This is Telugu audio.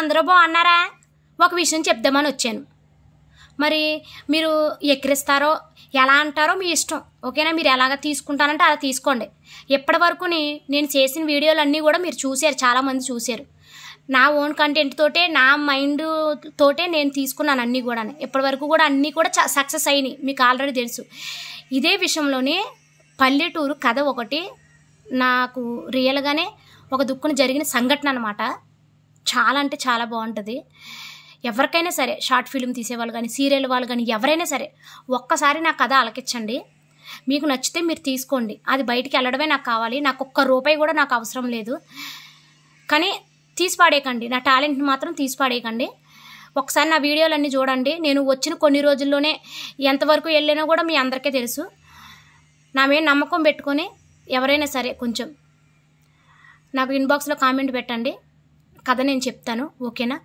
అందరూ బాగున్నారా ఒక విషయం చెప్దామని వచ్చాను మరి మీరు ఎక్కిరిస్తారో ఎలా అంటారో మీ ఇష్టం ఓకేనా మీరు ఎలాగ తీసుకుంటానంటే అలా తీసుకోండి ఇప్పటి వరకు నేను చేసిన వీడియోలన్నీ కూడా మీరు చూశారు చాలామంది చూశారు నా ఓన్ కంటెంట్ తోటే నా మైండ్ తోటే నేను తీసుకున్నాను అన్నీ కూడా ఇప్పటి వరకు కూడా అన్నీ కూడా సక్సెస్ అయినాయి మీకు ఆల్రెడీ తెలుసు ఇదే విషయంలోనే పల్లెటూరు కథ ఒకటి నాకు రియల్గానే ఒక దుక్కున జరిగిన సంఘటన అనమాట చాలా అంటే చాలా బాగుంటుంది ఎవరికైనా సరే షార్ట్ ఫిలిం తీసేవాళ్ళు కానీ సీరియల్ వాళ్ళు కానీ ఎవరైనా సరే ఒక్కసారి నా కథ అలకించండి మీకు నచ్చితే మీరు తీసుకోండి అది బయటికి వెళ్ళడమే నాకు కావాలి నాకు ఒక్క రూపాయి కూడా నాకు అవసరం లేదు కానీ తీసి పాడేయకండి నా టాలెంట్ని మాత్రం తీసి పాడేయకండి ఒకసారి నా వీడియోలన్నీ చూడండి నేను వచ్చిన కొన్ని రోజుల్లోనే ఎంతవరకు వెళ్ళినా కూడా మీ అందరికీ తెలుసు నా మీద నమ్మకం పెట్టుకొని ఎవరైనా సరే కొంచెం నాకు ఇన్బాక్స్లో కామెంట్ పెట్టండి కథ నేను చెప్తాను ఓకేనా